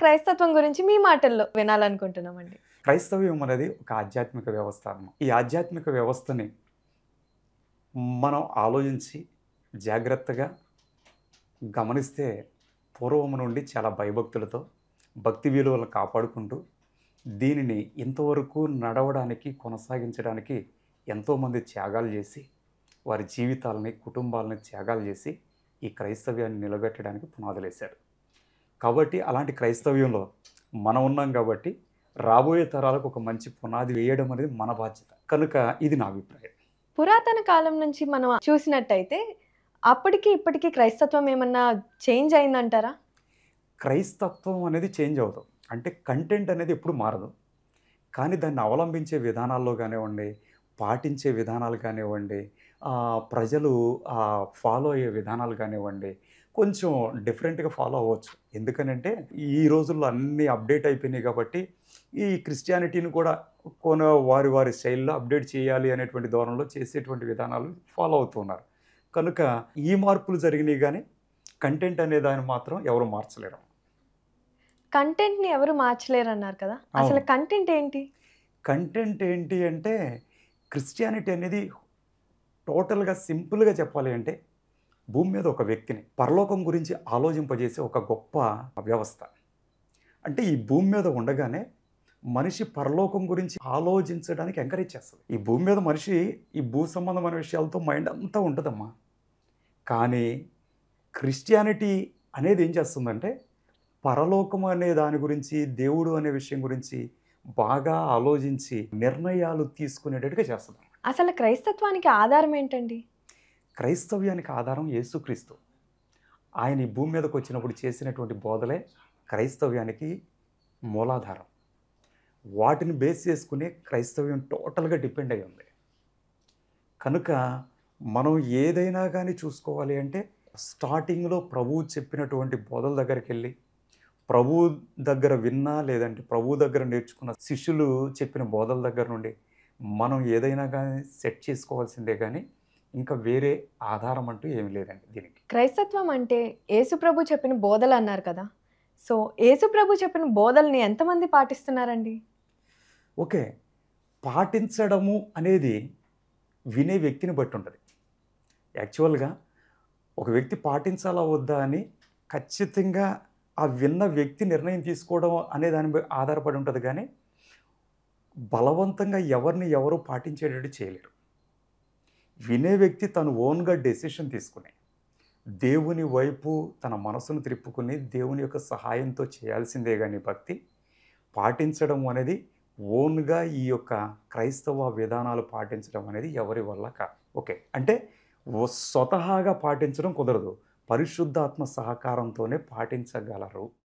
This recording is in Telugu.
క్రైస్తత్వం గురించి మీ మాటల్లో వినాలనుకుంటున్నామండి క్రైస్తవ్యం అనేది ఒక ఆధ్యాత్మిక వ్యవస్థ ఈ ఆధ్యాత్మిక వ్యవస్థని మనం ఆలోచించి జాగ్రత్తగా గమనిస్తే పూర్వం నుండి చాలా భయభక్తులతో భక్తి విలువలను కాపాడుకుంటూ దీనిని ఇంతవరకు నడవడానికి కొనసాగించడానికి ఎంతోమంది త్యాగాలు చేసి వారి జీవితాలని కుటుంబాలని త్యాగాలు చేసి ఈ క్రైస్తవ్యాన్ని నిలబెట్టడానికి పునాదులేశారు కాబట్టి అలాంటి క్రైస్తవ్యంలో మనం ఉన్నాం కాబట్టి రాబోయే తరాలకు ఒక మంచి పునాది వేయడం అనేది మన బాధ్యత కనుక ఇది నా అభిప్రాయం పురాతన కాలం నుంచి మనం చూసినట్టయితే అప్పటికి ఇప్పటికీ క్రైస్తత్వం ఏమన్నా చేంజ్ అయిందంటారా క్రైస్తత్వం అనేది చేంజ్ అవుతాం అంటే కంటెంట్ అనేది ఎప్పుడు మారదు కానీ దాన్ని అవలంబించే విధానాల్లో కానివ్వండి పాటించే విధానాలు కానివ్వండి ప్రజలు ఫాలో అయ్యే విధానాలు కానివ్వండి కొంచెం డిఫరెంట్గా ఫాలో అవ్వచ్చు ఎందుకనంటే ఈ రోజుల్లో అన్నీ అప్డేట్ అయిపోయినాయి కాబట్టి ఈ క్రిస్టియానిటీని కూడా కొన వారి వారి శైలిలో అప్డేట్ చేయాలి అనేటువంటి ధోరణిలో చేసేటువంటి విధానాలు ఫాలో అవుతున్నారు కనుక ఈ మార్పులు జరిగినాయి కానీ కంటెంట్ అనే దాన్ని మాత్రం ఎవరు మార్చలేరు కంటెంట్ని ఎవరు మార్చలేరు అన్నారు కదా అసలు కంటెంట్ ఏంటి కంటెంట్ ఏంటి అంటే క్రిస్టియానిటీ అనేది టోటల్గా సింపుల్గా చెప్పాలి అంటే భూమి మీద ఒక వ్యక్తిని పరలోకం గురించి ఆలోచింపజేసే ఒక గొప్ప వ్యవస్థ అంటే ఈ భూమి మీద ఉండగానే మనిషి పరలోకం గురించి ఆలోచించడానికి ఎంకరేజ్ చేస్తుంది ఈ భూమి మీద మనిషి ఈ భూ సంబంధమైన విషయాలతో మైండ్ అంతా ఉంటుందమ్మా కానీ క్రిస్టియానిటీ అనేది ఏం చేస్తుందంటే పరలోకం అనే దాని గురించి దేవుడు అనే విషయం గురించి బాగా ఆలోచించి నిర్ణయాలు తీసుకునేటట్టుగా చేస్తుంది అసలు క్రైస్తత్వానికి ఆధారం ఏంటండి క్రైస్తవ్యానికి ఆధారం యేసుక్రీస్తు ఆయన ఈ భూమి మీదకు వచ్చినప్పుడు చేసినటువంటి బోధలే క్రైస్తవ్యానికి మూలాధారం వాటిని బేస్ చేసుకుని క్రైస్తవ్యం టోటల్గా డిపెండ్ అయి ఉంది కనుక మనం ఏదైనా కానీ చూసుకోవాలి అంటే స్టార్టింగ్లో ప్రభువు చెప్పినటువంటి బోధల దగ్గరికి వెళ్ళి ప్రభువు దగ్గర విన్నా లేదంటే ప్రభువు దగ్గర నేర్చుకున్న శిష్యులు చెప్పిన బోధల దగ్గర నుండి మనం ఏదైనా కానీ సెట్ చేసుకోవాల్సిందే కానీ ఇంకా వేరే ఆధారం అంటూ ఏమి లేదండి దీనికి క్రైస్తత్వం అంటే యేసుప్రభు చెప్పిన బోధలు అన్నారు కదా సో యేసుప్రభు చెప్పిన బోధల్ని ఎంతమంది పాటిస్తున్నారండి ఓకే పాటించడము అనేది వినే వ్యక్తిని బట్టి ఉంటుంది యాక్చువల్గా ఒక వ్యక్తి పాటించాలా వద్దా అని ఖచ్చితంగా ఆ విన్న వ్యక్తి నిర్ణయం తీసుకోవడం అనే దానిపై ఆధారపడి ఉంటుంది కానీ బలవంతంగా ఎవరిని ఎవరు పాటించేటట్టు చేయలేరు వినే వ్యక్తి తను ఓన్గా డెసిషన్ తీసుకుని దేవుని వైపు తన మనసును త్రిప్పుకుని దేవుని యొక్క సహాయంతో చేయాల్సిందే కానీ భక్తి పాటించడం అనేది ఓన్గా ఈ యొక్క క్రైస్తవ విధానాలు పాటించడం అనేది ఎవరి వల్ల కా ఓకే అంటే స్వతహాగా పాటించడం కుదరదు పరిశుద్ధాత్మ సహకారంతోనే పాటించగలరు